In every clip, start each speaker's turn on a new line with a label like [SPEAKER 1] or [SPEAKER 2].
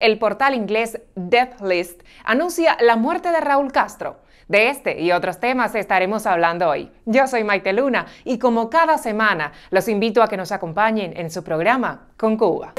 [SPEAKER 1] El portal inglés Deathlist anuncia la muerte de Raúl Castro. De este y otros temas estaremos hablando hoy. Yo soy Maite Luna y como cada semana los invito a que nos acompañen en su programa con Cuba.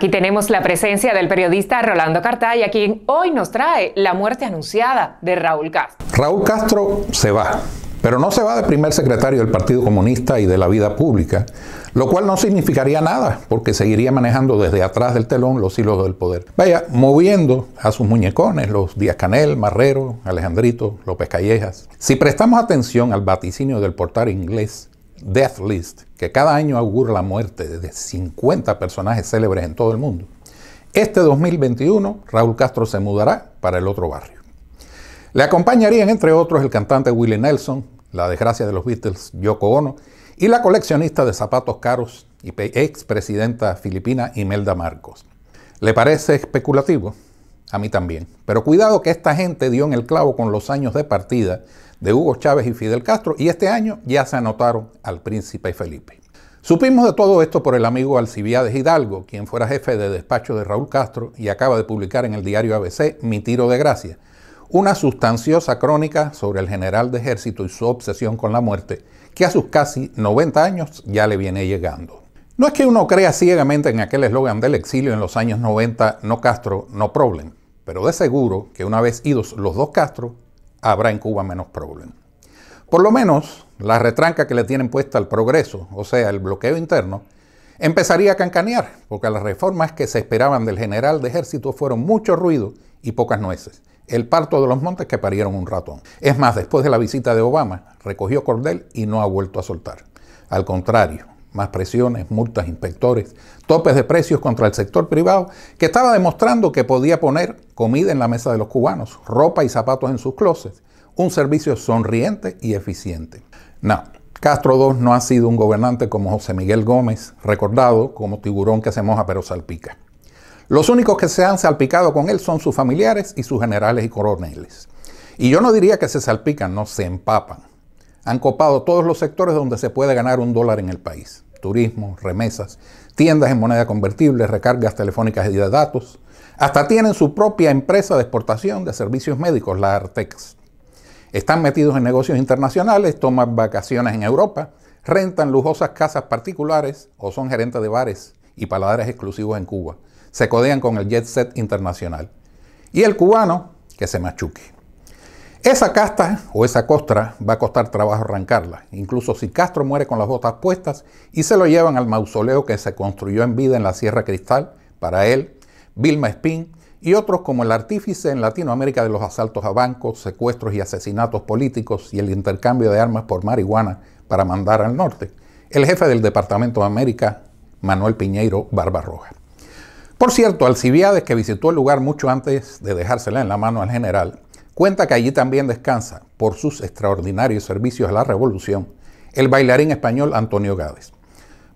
[SPEAKER 1] Aquí tenemos la presencia del periodista Rolando a quien hoy nos trae la muerte anunciada de Raúl Castro.
[SPEAKER 2] Raúl Castro se va, pero no se va de primer secretario del Partido Comunista y de la vida pública, lo cual no significaría nada, porque seguiría manejando desde atrás del telón los hilos del poder. Vaya, moviendo a sus muñecones, los Díaz Canel, Marrero, Alejandrito, López Callejas. Si prestamos atención al vaticinio del portal inglés, Death List, que cada año augura la muerte de 50 personajes célebres en todo el mundo, este 2021 Raúl Castro se mudará para el otro barrio. Le acompañarían, entre otros, el cantante Willie Nelson, la desgracia de los Beatles Yoko Ono y la coleccionista de zapatos caros y ex presidenta filipina Imelda Marcos. ¿Le parece especulativo? A mí también. Pero cuidado que esta gente dio en el clavo con los años de partida de Hugo Chávez y Fidel Castro, y este año ya se anotaron al príncipe Felipe. Supimos de todo esto por el amigo Alcibiades Hidalgo, quien fuera jefe de despacho de Raúl Castro y acaba de publicar en el diario ABC Mi Tiro de Gracia, una sustanciosa crónica sobre el general de ejército y su obsesión con la muerte, que a sus casi 90 años ya le viene llegando. No es que uno crea ciegamente en aquel eslogan del exilio en los años 90, no Castro, no problem, pero de seguro que una vez idos los dos Castro, habrá en Cuba menos problemas. Por lo menos la retranca que le tienen puesta al progreso, o sea, el bloqueo interno, empezaría a cancanear, porque las reformas que se esperaban del general de ejército fueron mucho ruido y pocas nueces. El parto de los montes que parieron un ratón. Es más, después de la visita de Obama, recogió cordel y no ha vuelto a soltar. Al contrario, más presiones, multas, inspectores, topes de precios contra el sector privado, que estaba demostrando que podía poner comida en la mesa de los cubanos, ropa y zapatos en sus closets, un servicio sonriente y eficiente. No, Castro II no ha sido un gobernante como José Miguel Gómez, recordado como tiburón que se moja pero salpica. Los únicos que se han salpicado con él son sus familiares y sus generales y coroneles. Y yo no diría que se salpican, no, se empapan. Han copado todos los sectores donde se puede ganar un dólar en el país. Turismo, remesas, tiendas en moneda convertible, recargas telefónicas y de datos. Hasta tienen su propia empresa de exportación de servicios médicos, la Artex. Están metidos en negocios internacionales, toman vacaciones en Europa, rentan lujosas casas particulares o son gerentes de bares y paladares exclusivos en Cuba. Se codean con el jet set internacional. Y el cubano, que se machuque. Esa casta o esa costra va a costar trabajo arrancarla, incluso si Castro muere con las botas puestas y se lo llevan al mausoleo que se construyó en vida en la Sierra Cristal para él, Vilma Espín y otros como el artífice en Latinoamérica de los asaltos a bancos, secuestros y asesinatos políticos y el intercambio de armas por marihuana para mandar al norte, el jefe del Departamento de América, Manuel Piñeiro Barbarroja. Por cierto, Alcibiades, que visitó el lugar mucho antes de dejársela en la mano al general, cuenta que allí también descansa, por sus extraordinarios servicios a la revolución, el bailarín español Antonio Gades.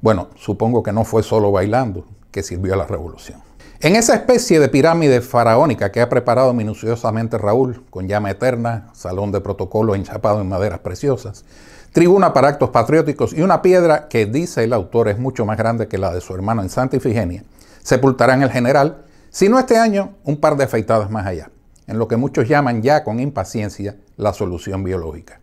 [SPEAKER 2] Bueno, supongo que no fue solo bailando que sirvió a la revolución. En esa especie de pirámide faraónica que ha preparado minuciosamente Raúl, con llama eterna, salón de protocolo enchapado en maderas preciosas, tribuna para actos patrióticos y una piedra que, dice el autor, es mucho más grande que la de su hermano en Santa Ifigenia, sepultarán el general, si no este año, un par de afeitadas más allá en lo que muchos llaman ya con impaciencia la solución biológica.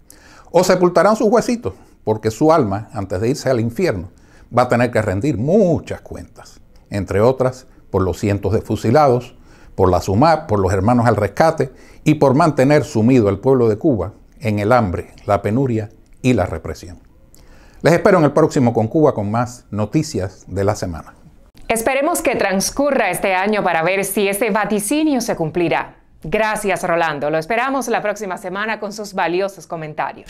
[SPEAKER 2] O sepultarán sus huesitos, porque su alma, antes de irse al infierno, va a tener que rendir muchas cuentas, entre otras por los cientos de fusilados, por la suma, por los hermanos al rescate y por mantener sumido al pueblo de Cuba en el hambre, la penuria y la represión. Les espero en el próximo Con Cuba con más noticias de la semana.
[SPEAKER 1] Esperemos que transcurra este año para ver si ese vaticinio se cumplirá. Gracias, Rolando. Lo esperamos la próxima semana con sus valiosos comentarios.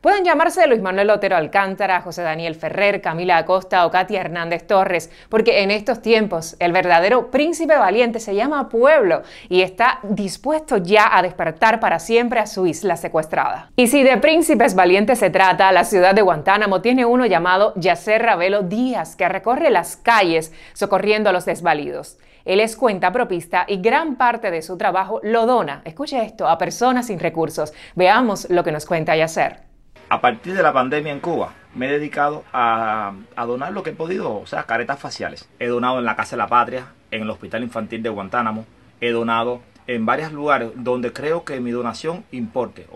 [SPEAKER 1] Pueden llamarse Luis Manuel Otero Alcántara, José Daniel Ferrer, Camila Acosta o Katia Hernández Torres, porque en estos tiempos el verdadero príncipe valiente se llama pueblo y está dispuesto ya a despertar para siempre a su isla secuestrada. Y si de príncipes valientes se trata, la ciudad de Guantánamo tiene uno llamado Yacer Ravelo Díaz, que recorre las calles socorriendo a los desvalidos. Él es cuenta propista y gran parte de su trabajo lo dona, escuche esto, a personas sin recursos. Veamos lo que nos cuenta Yacer.
[SPEAKER 3] A partir de la pandemia en Cuba, me he dedicado a, donar lo que he podido, o sea, caretas faciales. He donado en la Casa de la Patria, en el Hospital Infantil de Guantánamo, he donado en varios lugares donde creo que mi donación importe.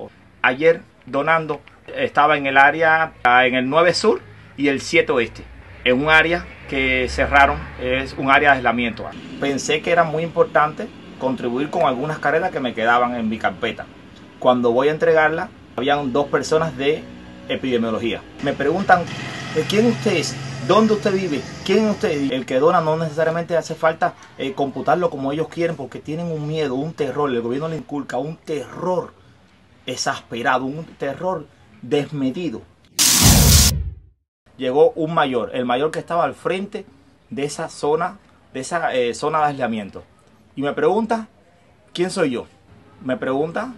[SPEAKER 3] Ayer donando estaba en el área, ah, en el 9 Sur y el 7 Oeste, en un área que cerraron, es un área de aislamiento. Pensé que era muy importante contribuir con algunas caretas que me quedaban en mi carpeta. Cuando voy a entregarla, habían dos personas de epidemiología. Me preguntan, ¿quién usted es? ¿Dónde usted vive? ¿Quién es usted? El que dona no necesariamente hace falta eh, computarlo como ellos quieren porque tienen un miedo, un terror. El gobierno le inculca un terror exasperado, un terror desmedido. Llegó un mayor, el mayor que estaba al frente de esa zona, de esa eh, zona de aislamiento. Y me pregunta, ¿quién soy yo? Me pregunta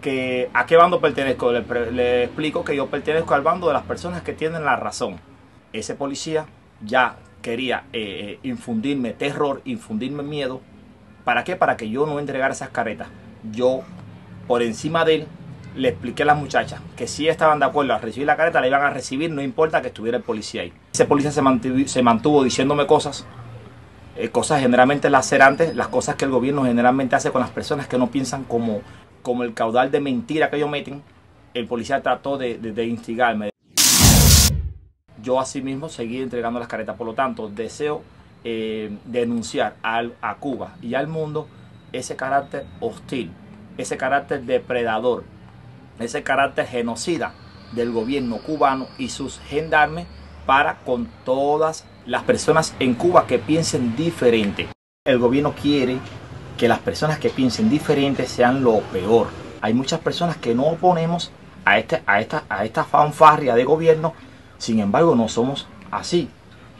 [SPEAKER 3] que a qué bando pertenezco. Le, explico que yo pertenezco al bando de las personas que tienen la razón. Ese policía ya quería eh, eh, infundirme terror, infundirme miedo. ¿Para qué? Para que yo no entregara esas caretas. Yo, por encima de él, le expliqué a las muchachas que si estaban de acuerdo a recibir la careta, la iban a recibir, no importa que estuviera el policía ahí. Ese policía se mantuvo, diciéndome cosas, eh, cosas generalmente lacerantes, las cosas que el gobierno generalmente hace con las personas que no piensan como como el caudal de mentira que ellos meten, el policía trató de, instigarme. Yo asimismo seguí entregando las caretas, por lo tanto deseo eh, denunciar al, a Cuba y al mundo ese carácter hostil, ese carácter depredador, ese carácter genocida del gobierno cubano y sus gendarmes para con todas las personas en Cuba que piensen diferente. El gobierno quiere que las personas que piensen diferente sean lo peor. Hay muchas personas que no oponemos a, este, a, esta, a esta fanfarria de gobierno, sin embargo no somos así.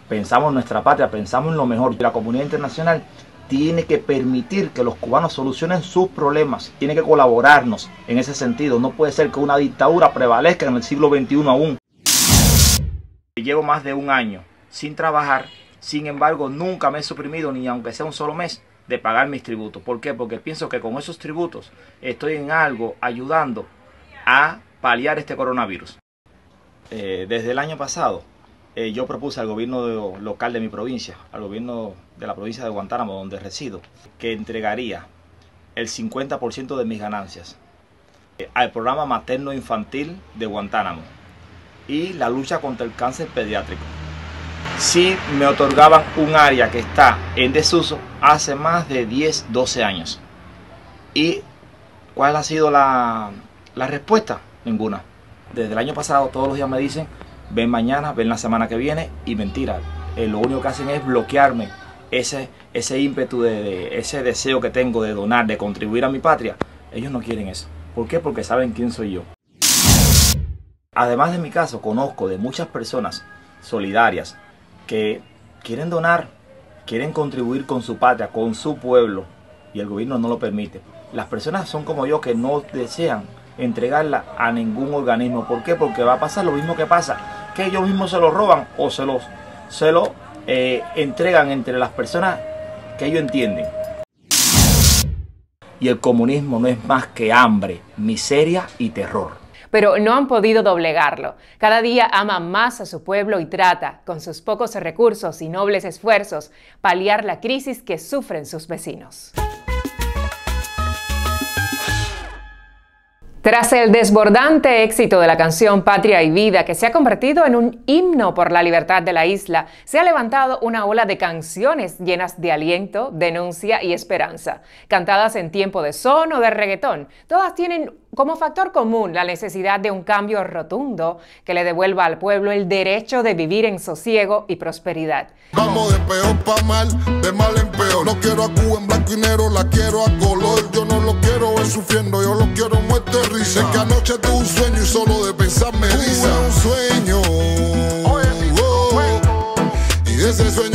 [SPEAKER 3] Pensamos en nuestra patria, pensamos en lo mejor. La comunidad internacional tiene que permitir que los cubanos solucionen sus problemas, tiene que colaborarnos en ese sentido. No puede ser que una dictadura prevalezca en el siglo XXI aún. Llevo más de un año sin trabajar, sin embargo nunca me he suprimido ni aunque sea un solo mes de pagar mis tributos. ¿Por qué? Porque pienso que con esos tributos estoy en algo ayudando a paliar este coronavirus. Eh, desde el año pasado eh, yo propuse al gobierno local de mi provincia, al gobierno de la provincia de Guantánamo, donde resido, que entregaría el 50% de mis ganancias eh, al programa materno infantil de Guantánamo y la lucha contra el cáncer pediátrico si me otorgaban un área que está en desuso hace más de 10, 12 años. ¿Y cuál ha sido la, respuesta? Ninguna. Desde el año pasado todos los días me dicen, ven mañana, ven la semana que viene y mentira. Eh, lo único que hacen es bloquearme ese, ese ímpetu, de, ese deseo que tengo de donar, de contribuir a mi patria. Ellos no quieren eso. ¿Por qué? Porque saben quién soy yo. Además de mi caso, conozco de muchas personas solidarias, que quieren donar, quieren contribuir con su patria, con su pueblo, y el gobierno no lo permite. Las personas son como yo que no desean entregarla a ningún organismo. ¿Por qué? Porque va a pasar lo mismo que pasa, que ellos mismos se lo roban o se los se lo eh, entregan entre las personas que ellos entienden. Y el comunismo no es más que hambre, miseria y
[SPEAKER 4] terror
[SPEAKER 1] pero no han podido doblegarlo. Cada día ama más a su pueblo y trata, con sus pocos recursos y nobles esfuerzos, paliar la crisis que sufren sus vecinos. Tras el desbordante éxito de la canción Patria y Vida, que se ha convertido en un himno por la libertad de la isla, se ha levantado una ola de canciones llenas de aliento, denuncia y esperanza. Cantadas en tiempo de son o de reggaetón, todas tienen como factor común la necesidad de un cambio rotundo que le devuelva al pueblo el derecho de vivir en sosiego y prosperidad.
[SPEAKER 2] Vamos de peor para mal, de mal en peor. No quiero a Cuba en blanco y negro, la quiero a color. Yo no lo quiero ver sufriendo, yo lo quiero muerto de risa. Es que anoche tuve un sueño y solo de pensar me dice un sueño. Oh, oh, oh". y de ese sueño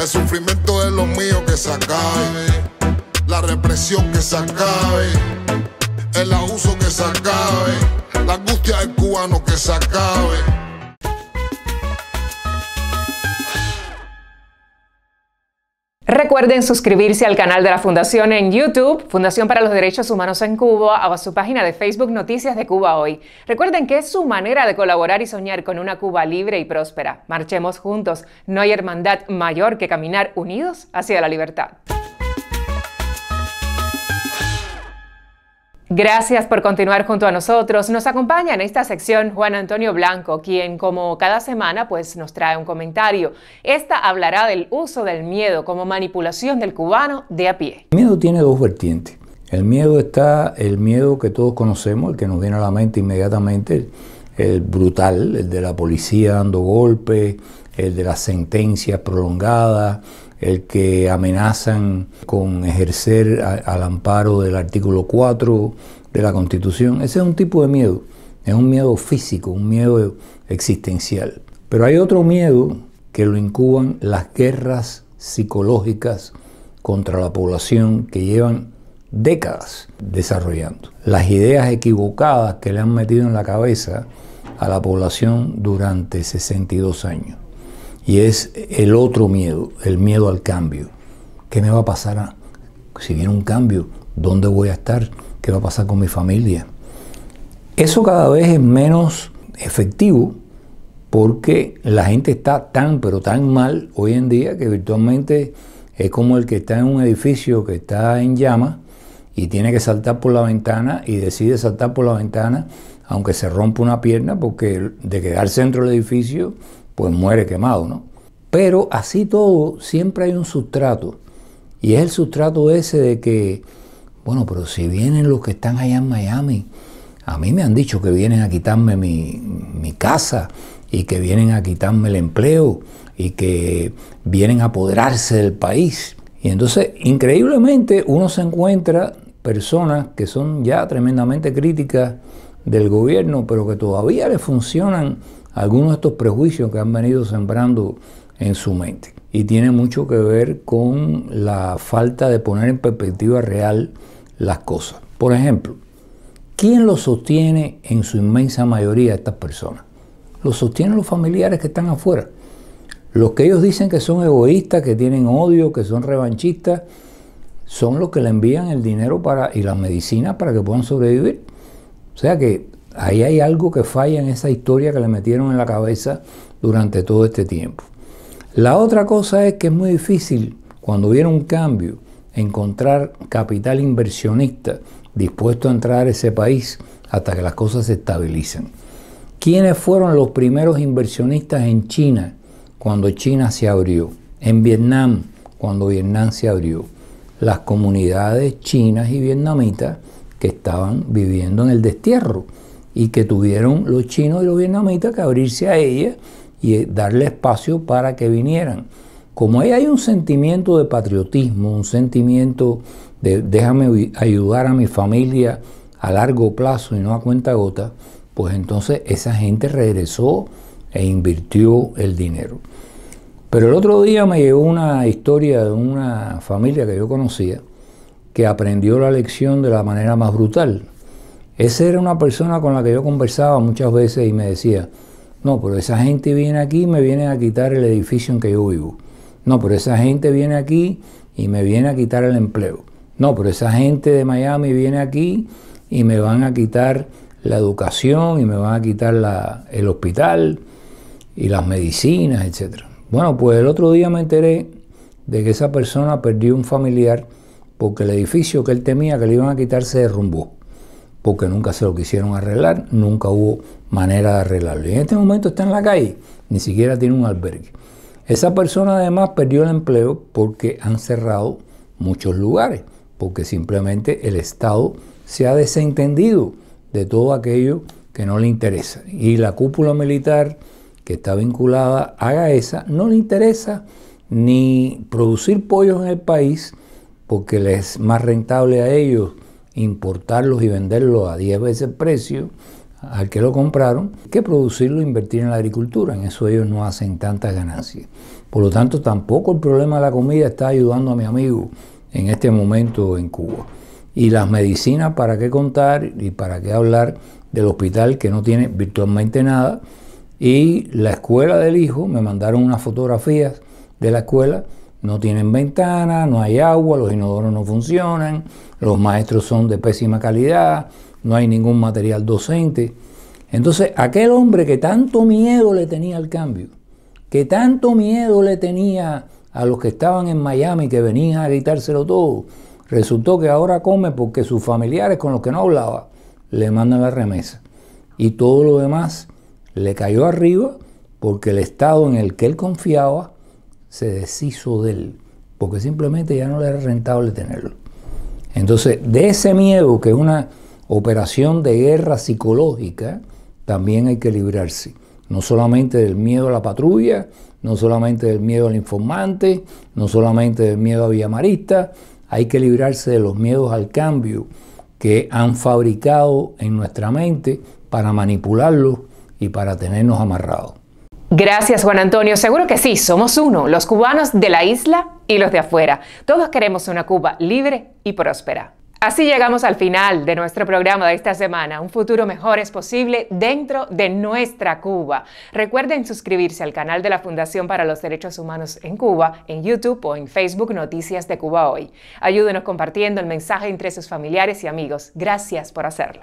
[SPEAKER 2] El sufrimiento de los míos que se acabe. La represión que se acabe. El abuso que se acabe. La angustia del cubano que se acabe
[SPEAKER 1] Recuerden suscribirse al canal de la Fundación en YouTube, Fundación para los Derechos Humanos en Cuba, o a su página de Facebook Noticias de Cuba Hoy. Recuerden que es su manera de colaborar y soñar con una Cuba libre y próspera. Marchemos juntos, no hay hermandad mayor que caminar unidos hacia la libertad. Gracias por continuar junto a nosotros. Nos acompaña en esta sección Juan Antonio Blanco, quien como cada semana pues nos trae un comentario. Esta hablará del uso del miedo como manipulación del cubano de a pie.
[SPEAKER 4] El miedo tiene dos vertientes. El miedo está el miedo que todos conocemos, el que nos viene a la mente inmediatamente, el, brutal, el de la policía dando golpes, el de la sentencia prolongadas, el que amenazan con ejercer al amparo del artículo 4 de la Constitución. Ese es un tipo de miedo, es un miedo físico, un miedo existencial. Pero hay otro miedo que lo incuban las guerras psicológicas contra la población que llevan décadas desarrollando. Las ideas equivocadas que le han metido en la cabeza a la población durante 62 años. Y es el otro miedo, el miedo al cambio. ¿Qué me va a pasar si viene un cambio? ¿Dónde voy a estar? ¿Qué va a pasar con mi familia? Eso cada vez es menos efectivo porque la gente está tan, pero tan mal hoy en día que virtualmente es como el que está en un edificio que está en llamas y tiene que saltar por la ventana y decide saltar por la ventana aunque se rompa una pierna porque de quedar dentro del edificio pues muere quemado, ¿no? Pero así todo, siempre hay un sustrato. Y es el sustrato ese de que, bueno, pero si vienen los que están allá en Miami, a mí me han dicho que vienen a quitarme mi, mi casa y que vienen a quitarme el empleo y que vienen a apoderarse del país. Y entonces, increíblemente, uno se encuentra personas que son ya tremendamente críticas del gobierno, pero que todavía le funcionan algunos de estos prejuicios que han venido sembrando en su mente. Y tiene mucho que ver con la falta de poner en perspectiva real las cosas. Por ejemplo, ¿quién lo sostiene en su inmensa mayoría estas personas? Lo sostienen los familiares que están afuera. Los que ellos dicen que son egoístas, que tienen odio, que son revanchistas, son los que le envían el dinero para, y la medicina para que puedan sobrevivir. O sea que Ahí hay algo que falla en esa historia que le metieron en la cabeza durante todo este tiempo. La otra cosa es que es muy difícil, cuando hubiera un cambio, encontrar capital inversionista dispuesto a entrar a ese país hasta que las cosas se estabilicen. ¿Quiénes fueron los primeros inversionistas en China cuando China se abrió? En Vietnam cuando Vietnam se abrió. Las comunidades chinas y vietnamitas que estaban viviendo en el destierro y que tuvieron los chinos y los vietnamitas que abrirse a ella y eh, darle espacio para que vinieran. Como ahí hay un sentimiento de patriotismo, un sentimiento de déjame ayudar a mi familia a largo plazo y no a cuenta gota, pues entonces esa gente regresó e invirtió el dinero. Pero el otro día me llegó una historia de una familia que yo conocía que aprendió la lección de la manera más brutal. Esa era una persona con la que yo conversaba muchas veces y me decía, no, pero esa gente viene aquí y me viene a quitar el edificio en que yo vivo. No, pero esa gente viene aquí y me viene a quitar el empleo. No, pero esa gente de Miami viene aquí y me van a quitar la educación y me van a quitar la, el hospital y las medicinas, etc. Bueno, pues el otro día me enteré de que esa persona perdió un familiar porque el edificio que él temía que le iban a quitar se derrumbó porque nunca se lo quisieron arreglar, nunca hubo manera de arreglarlo. Y en este momento está en la calle, ni siquiera tiene un albergue. Esa persona además perdió el empleo porque han cerrado muchos lugares, porque simplemente el Estado se ha desentendido de todo aquello que no le interesa. Y la cúpula militar que está vinculada a Gaesa no le interesa ni producir pollos en el país porque les es más rentable a ellos importarlos y venderlos a 10 veces el precio al que lo compraron, que producirlo e invertir en la agricultura. En eso ellos no hacen tantas ganancias. Por lo tanto, tampoco el problema de la comida está ayudando a mi amigo en este momento en Cuba. Y las medicinas, ¿para qué contar y para qué hablar del hospital que no tiene virtualmente nada? Y la escuela del hijo, me mandaron unas fotografías de la escuela no tienen ventana, no hay agua, los inodoros no funcionan, los maestros son de pésima calidad, no hay ningún material docente. Entonces, aquel hombre que tanto miedo le tenía al cambio, que tanto miedo le tenía a los que estaban en Miami, que venían a gritárselo todo, resultó que ahora come porque sus familiares con los que no hablaba le mandan la remesa. Y todo lo demás le cayó arriba porque el Estado en el que él confiaba se deshizo de él, porque simplemente ya no le era rentable tenerlo. Entonces, de ese miedo, que es una operación de guerra psicológica, también hay que librarse. No solamente del miedo a la patrulla, no solamente del miedo al informante, no solamente del miedo a Villamarista, hay que librarse de los miedos al cambio que han fabricado en nuestra mente para manipularlos y para tenernos amarrados.
[SPEAKER 1] Gracias Juan Antonio, seguro que sí, somos uno, los cubanos de la isla y los de afuera. Todos queremos una Cuba libre y próspera. Así llegamos al final de nuestro programa de esta semana. Un futuro mejor es posible dentro de nuestra Cuba. Recuerden suscribirse al canal de la Fundación para los Derechos Humanos en Cuba, en YouTube o en Facebook Noticias de Cuba Hoy. Ayúdenos compartiendo el mensaje entre sus familiares y amigos. Gracias por hacerlo.